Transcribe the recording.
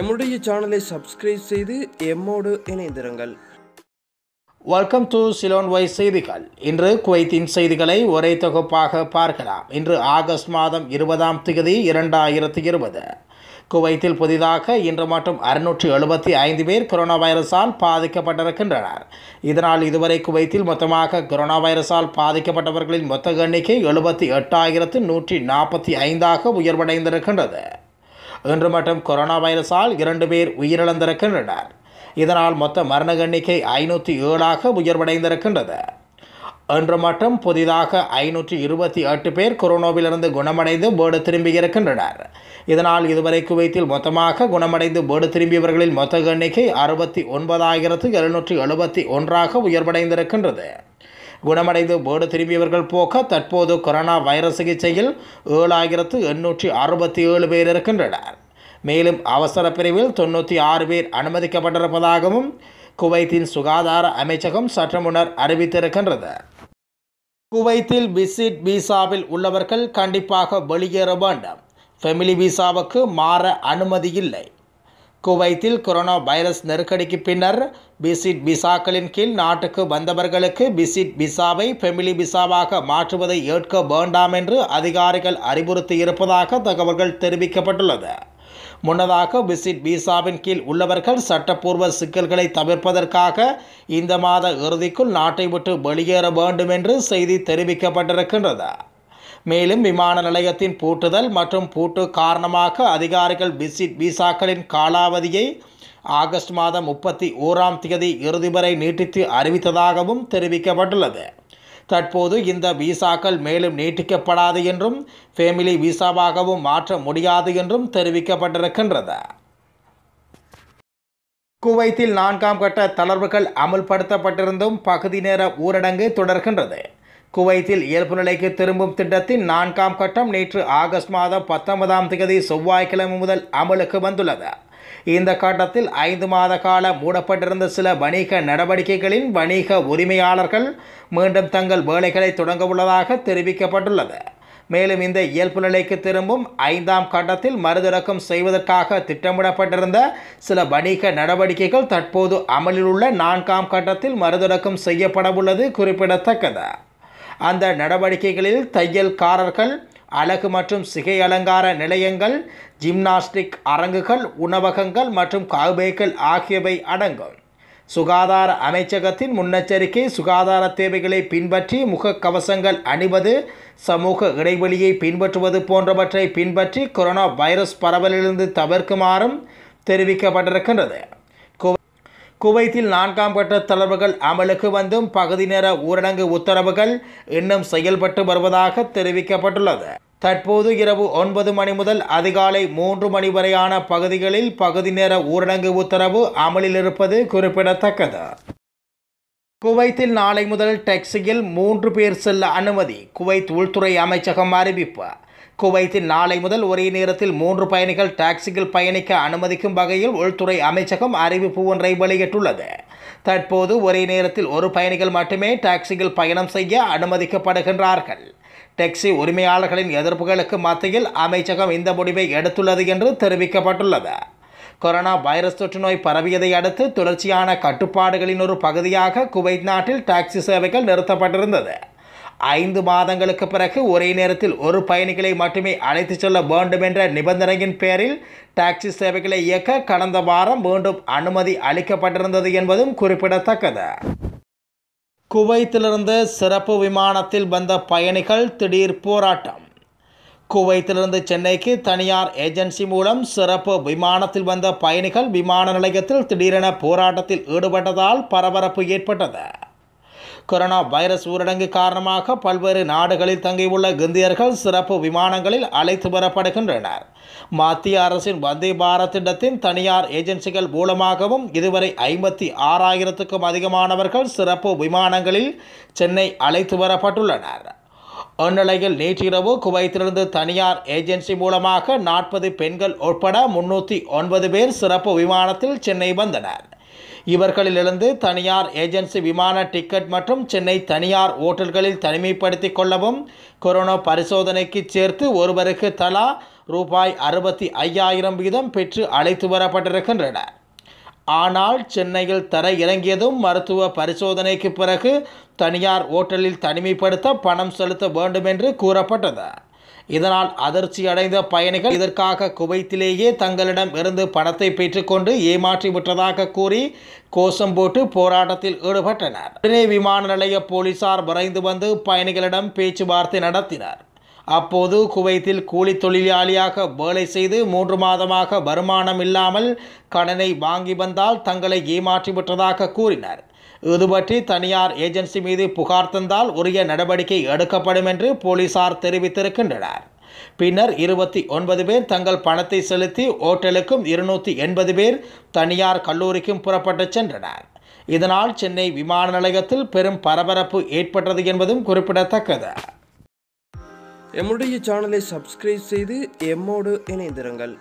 எம்முடைய சேனலை சப்ஸ்கிரைப் செய்து எம்மோடு இணைந்திருங்கள் வெல்கம் டு சிலோன் வை செய்திகள் இன்று குவைத்தின் செய்திகளை ஒரே தொகுப்பாக பார்க்கலாம் இன்று ஆகஸ்ட் மாதம் இருபதாம் திகதி இரண்டாயிரத்து இருபது குவைத்தில் புதிதாக இன்று மட்டும் அறுநூற்றி எழுபத்தி ஐந்து பேர் கொரோனா வைரஸால் பாதிக்கப்பட்டிருக்கின்றனர் இதனால் இதுவரை குவைத்தில் மொத்தமாக கொரோனா வைரஸால் பாதிக்கப்பட்டவர்களின் மொத்த எண்ணிக்கை எழுபத்தி எட்டாயிரத்து நூற்றி நாற்பத்தி ஐந்தாக உயர்வடைந்திருக்கின்றது இன்று மட்டும் கொரோனா வைரஸால் இரண்டு பேர் உயிரிழந்திருக்கின்றனர் இதனால் மொத்த மரண எண்ணிக்கை ஐநூற்றி ஏழாக உயர்வடைந்திருக்கின்றது இன்று மட்டும் புதிதாக ஐநூற்றி இருபத்தி எட்டு பேர் கொரோனாவிலிருந்து குணமடைந்து வீடு திரும்பியிருக்கின்றனர் இதனால் இதுவரை குவைத்தில் மொத்தமாக குணமடைந்து வீடு திரும்பியவர்களின் மொத்த எண்ணிக்கை அறுபத்தி ஒன்பதாயிரத்து எழுநூற்றி எழுபத்தி ஒன்றாக உயர்வடைந்திருக்கின்றது குணமடைந்து வீடு திரும்பியவர்கள் போக தற்போது கொரோனா வைரஸ் சிகிச்சையில் ஏழாயிரத்து எண்ணூற்றி அறுபத்தி ஏழு பேர் இருக்கின்றனர் மேலும் அவசர பிரிவில் தொண்ணூற்றி ஆறு பேர் அனுமதிக்கப்பட்டிருப்பதாகவும் குவைத்தின் சுகாதார அமைச்சகம் சற்று முன்னர் அறிவித்திருக்கின்றது குவைத்தில் விசிட் விசாவில் உள்ளவர்கள் கண்டிப்பாக வெளியேற வேண்டும் ஃபெமிலி விசாவுக்கு மாற அனுமதி இல்லை குவைத்தில் கொரோனா வைரஸ் நெருக்கடிக்கு பின்னர் பிசிட் விசாக்களின் கீழ் நாட்டுக்கு வந்தவர்களுக்கு பிசிட் விசாவை ஃபெமிலி விசாவாக மாற்றுவதை ஏற்க வேண்டாம் என்று அதிகாரிகள் அறிவுறுத்தி இருப்பதாக தகவல்கள் தெரிவிக்கப்பட்டுள்ளது முன்னதாக விசிட் விசாவின் கீழ் உள்ளவர்கள் சட்டப்பூர்வ சிக்கல்களை தவிர்ப்பதற்காக இந்த மாத இறுதிக்குள் நாட்டை விட்டு வெளியேற வேண்டும் என்று செய்தி தெரிவிக்கப்பட்டிருக்கின்றது மேலும் விமான நிலையத்தின் பூட்டுதல் மற்றும் பூட்டு காரணமாக அதிகாரிகள் விசிட் விசாக்களின் காலாவதியை ஆகஸ்ட் மாதம் முப்பத்தி ஓராம் தேதி இறுதி வரை நீட்டித்து அறிவித்ததாகவும் தெரிவிக்கப்பட்டுள்ளது தற்போது இந்த விசாக்கள் மேலும் நீட்டிக்கப்படாது என்றும் ஃபேமிலி விசாவாகவும் மாற்ற முடியாது என்றும் தெரிவிக்கப்பட்டிருக்கின்றது குவைத்தில் நான்காம் கட்ட தளர்வுகள் அமுல்படுத்தப்பட்டிருந்தும் பகுதி நேர ஊரடங்கு தொடர்கின்றது குவைத்தில் இயல்பு நிலைக்கு திரும்பும் திட்டத்தின் நான்காம் கட்டம் நேற்று ஆகஸ்ட் மாதம் பத்தொன்பதாம் தேதி செவ்வாய்க்கிழமை முதல் அமலுக்கு வந்துள்ளது இந்த கட்டத்தில் ஐந்து மாத கால மூடப்பட்டிருந்த சில வணிக நடவடிக்கைகளின் வணிக உரிமையாளர்கள் மீண்டும் தங்கள் வேலைகளை தொடங்க உள்ளதாக தெரிவிக்கப்பட்டுள்ளது மேலும் இந்த இயல்பு நிலைக்கு திரும்பும் ஐந்தாம் கட்டத்தில் மறுதிறக்கம் செய்வதற்காக திட்டமிடப்பட்டிருந்த சில வணிக நடவடிக்கைகள் தற்போது அமலில் உள்ள நான்காம் கட்டத்தில் மறுதிறக்கம் செய்யப்படவுள்ளது குறிப்பிடத்தக்கது அந்த நடவடிக்கைகளில் தையல்காரர்கள் அழகு மற்றும் சிகை அலங்கார நிலையங்கள் ஜிம்னாஸ்டிக் அரங்குகள் உணவகங்கள் மற்றும் காபேக்கள் ஆகியவை அடங்கும் சுகாதார அமைச்சகத்தின் முன்னெச்சரிக்கை சுகாதார தேவைகளை பின்பற்றி முகக்கவசங்கள் அணிவது சமூக இடைவெளியை பின்பற்றுவது போன்றவற்றை பின்பற்றி கொரோனா வைரஸ் பரவலிலிருந்து தவிர்க்குமாறும் தெரிவிக்கப்பட்டிருக்கின்றது குவைத்தில் நான்காம் கட்ட தளர்வுகள் அமலுக்கு வந்தும் பகுதி நேர ஊரடங்கு உத்தரவுகள் இன்னும் செயல்பட்டு வருவதாக தெரிவிக்கப்பட்டுள்ளது தற்போது இரவு ஒன்பது மணி முதல் அதிகாலை மூன்று மணி வரையான பகுதிகளில் பகுதி நேர ஊரடங்கு உத்தரவு அமலில் இருப்பது குறிப்பிடத்தக்கது குவைத்தில் நாளை முதல் டாக்ஸியில் மூன்று பேர் செல்ல அனுமதி குவைத் உள்துறை அமைச்சகம் அறிவிப்பு குவைத்தில் நாளை முதல் ஒரே நேரத்தில் மூன்று பயணிகள் டாக்ஸிகள் பயணிக்க அனுமதிக்கும் வகையில் உள்துறை அமைச்சகம் அறிவிப்பு ஒன்றை வெளியிட்டுள்ளது தற்போது ஒரே நேரத்தில் ஒரு பயணிகள் மட்டுமே டாக்ஸிகள் பயணம் செய்ய அனுமதிக்கப்படுகின்றார்கள் டாக்ஸி உரிமையாளர்களின் எதிர்ப்புகளுக்கு மத்தியில் அமைச்சகம் இந்த முடிவை எடுத்துள்ளது என்று தெரிவிக்கப்பட்டுள்ளது கொரோனா வைரஸ் தொற்று நோய் பரவியதை அடுத்து தொடர்ச்சியான கட்டுப்பாடுகளின் ஒரு பகுதியாக குவைத் நாட்டில் டாக்ஸி சேவைகள் நிறுத்தப்பட்டிருந்தது ஐந்து மாதங்களுக்கு பிறகு ஒரே நேரத்தில் ஒரு பயணிகளை மட்டுமே அழைத்து செல்ல வேண்டும் என்ற நிபந்தனையின் பேரில் டாக்ஸி சேவைகளை இயக்க கடந்த வாரம் மீண்டும் அனுமதி அளிக்கப்பட்டிருந்தது என்பதும் குறிப்பிடத்தக்கது குவைத்திலிருந்து சிறப்பு விமானத்தில் வந்த பயணிகள் திடீர் போராட்டம் குவைத்திலிருந்து சென்னைக்கு தனியார் ஏஜென்சி மூலம் சிறப்பு விமானத்தில் வந்த பயணிகள் விமான நிலையத்தில் திடீரென போராட்டத்தில் ஈடுபட்டதால் பரபரப்பு ஏற்பட்டது கொரோனா வைரஸ் ஊரடங்கு காரணமாக பல்வேறு நாடுகளில் தங்கியுள்ள இந்தியர்கள் சிறப்பு விமானங்களில் அழைத்து வரப்படுகின்றனர் மத்திய அரசின் வந்தே பாரத் திட்டத்தின் தனியார் ஏஜென்சிகள் மூலமாகவும் இதுவரை ஐம்பத்தி ஆறாயிரத்துக்கும் அதிகமானவர்கள் சிறப்பு விமானங்களில் சென்னை அழைத்து வரப்பட்டுள்ளனர் அந்நிலையில் நேற்றிரவு குவைத்திலிருந்து தனியார் ஏஜென்சி மூலமாக நாற்பது பெண்கள் உட்பட முன்னூற்றி ஒன்பது பேர் சிறப்பு விமானத்தில் சென்னை வந்தனர் இவர்களிலிருந்து தனியார் ஏஜென்சி விமான டிக்கெட் மற்றும் சென்னை தனியார் ஓட்டல்களில் தனிமைப்படுத்தி கொள்ளவும் கொரோனா பரிசோதனைக்கு சேர்த்து ஒருவருக்கு தலா ரூபாய் அறுபத்தி ஐயாயிரம் வீதம் பெற்று அழைத்து வரப்பட்டிருக்கின்றனர் ஆனால் சென்னையில் தர இறங்கியதும் மருத்துவ பரிசோதனைக்கு பிறகு தனியார் ஓட்டலில் தனிமைப்படுத்த பணம் செலுத்த வேண்டும் என்று கூறப்பட்டது இதனால் அதிர்ச்சி அடைந்த பயணிகள் இதற்காக குவைத்திலேயே தங்களிடம் இருந்து பணத்தை பெற்றுக்கொண்டு ஏமாற்றி விட்டதாக கூறி கோஷம் போட்டு போராட்டத்தில் ஈடுபட்டனர் உடனே விமான நிலைய போலீசார் விரைந்து வந்து பயணிகளிடம் பேச்சுவார்த்தை நடத்தினர் அப்போது குவைத்தில் கூலி தொழிலாளியாக வேலை செய்து மூன்று மாதமாக வருமானம் இல்லாமல் கடனை வாங்கி வந்தால் தங்களை ஏமாற்றிவிட்டதாக கூறினார் இதுபற்றி தனியார் ஏஜென்சி மீது புகார் தந்தால் உரிய நடவடிக்கை எடுக்கப்படும் என்று போலீசார் தெரிவித்திருக்கின்றனர் பின்னர் இருபத்தி ஒன்பது பேர் தங்கள் பணத்தை செலுத்தி ஓட்டலுக்கும் இருநூற்றி எண்பது பேர் தனியார் கல்லூரிக்கும் புறப்பட்டு சென்றனர் இதனால் சென்னை விமான நிலையத்தில் பெரும் பரபரப்பு ஏற்பட்டது என்பதும் குறிப்பிடத்தக்கது எம்முடைய சேனலை சப்ஸ்கிரைப் செய்து எம்மோடு இணைந்திருங்கள்